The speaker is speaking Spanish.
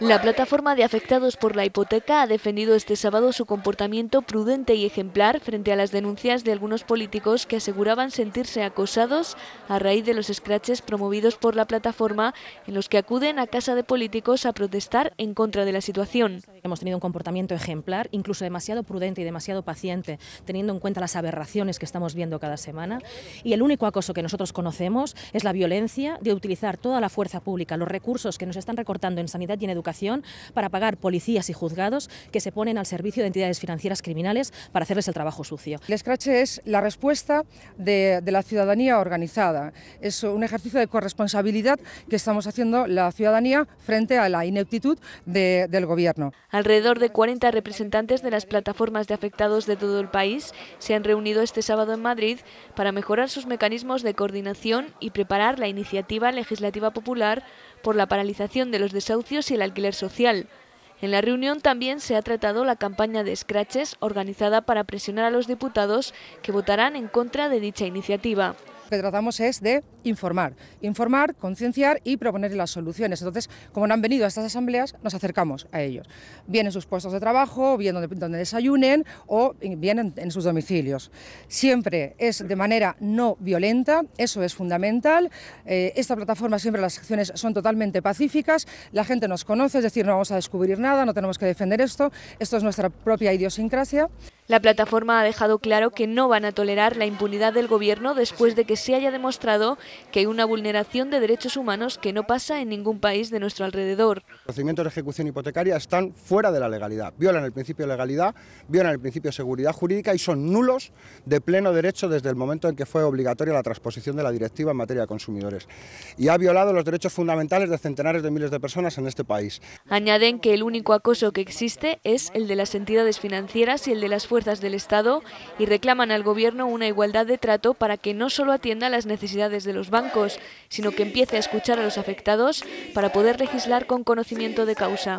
La plataforma de afectados por la hipoteca ha defendido este sábado su comportamiento prudente y ejemplar frente a las denuncias de algunos políticos que aseguraban sentirse acosados a raíz de los escraches promovidos por la plataforma en los que acuden a casa de políticos a protestar en contra de la situación. Hemos tenido un comportamiento ejemplar, incluso demasiado prudente y demasiado paciente, teniendo en cuenta las aberraciones que estamos viendo cada semana. Y el único acoso que nosotros conocemos es la violencia de utilizar toda la fuerza pública, los recursos que nos están recortando en sanidad y en educación para pagar policías y juzgados que se ponen al servicio de entidades financieras criminales para hacerles el trabajo sucio. El Scratch es la respuesta de, la ciudadanía organizada. Es un ejercicio de corresponsabilidad que estamos haciendo la ciudadanía frente a la ineptitud del gobierno. Alrededor de 40 representantes de las plataformas de afectados de todo el país se han reunido este sábado en Madrid para mejorar sus mecanismos de coordinación y preparar la iniciativa legislativa popular por la paralización de los desahucios y el alquiler social. En la reunión también se ha tratado la campaña de scratches organizada para presionar a los diputados que votarán en contra de dicha iniciativa. Lo que tratamos es de informar, informar, concienciar y proponer las soluciones. Entonces, como no han venido a estas asambleas, nos acercamos a ellos. Vienen sus puestos de trabajo, bien donde, desayunen o vienen en sus domicilios. Siempre es de manera no violenta, eso es fundamental. Eh, esta plataforma siempre las acciones son totalmente pacíficas, la gente nos conoce, es decir, no vamos a descubrir nada, no tenemos que defender esto, esto es nuestra propia idiosincrasia. La plataforma ha dejado claro que no van a tolerar la impunidad del gobierno después de que se haya demostrado que hay una vulneración de derechos humanos que no pasa en ningún país de nuestro alrededor. Los procedimientos de ejecución hipotecaria están fuera de la legalidad, violan el principio de legalidad, violan el principio de seguridad jurídica y son nulos de pleno derecho desde el momento en que fue obligatoria la transposición de la directiva en materia de consumidores. Y ha violado los derechos fundamentales de centenares de miles de personas en este país. Añaden que el único acoso que existe es el de las entidades financieras y el de las fuerzas fuerzas del Estado y reclaman al Gobierno una igualdad de trato para que no solo atienda las necesidades de los bancos, sino que empiece a escuchar a los afectados para poder legislar con conocimiento de causa.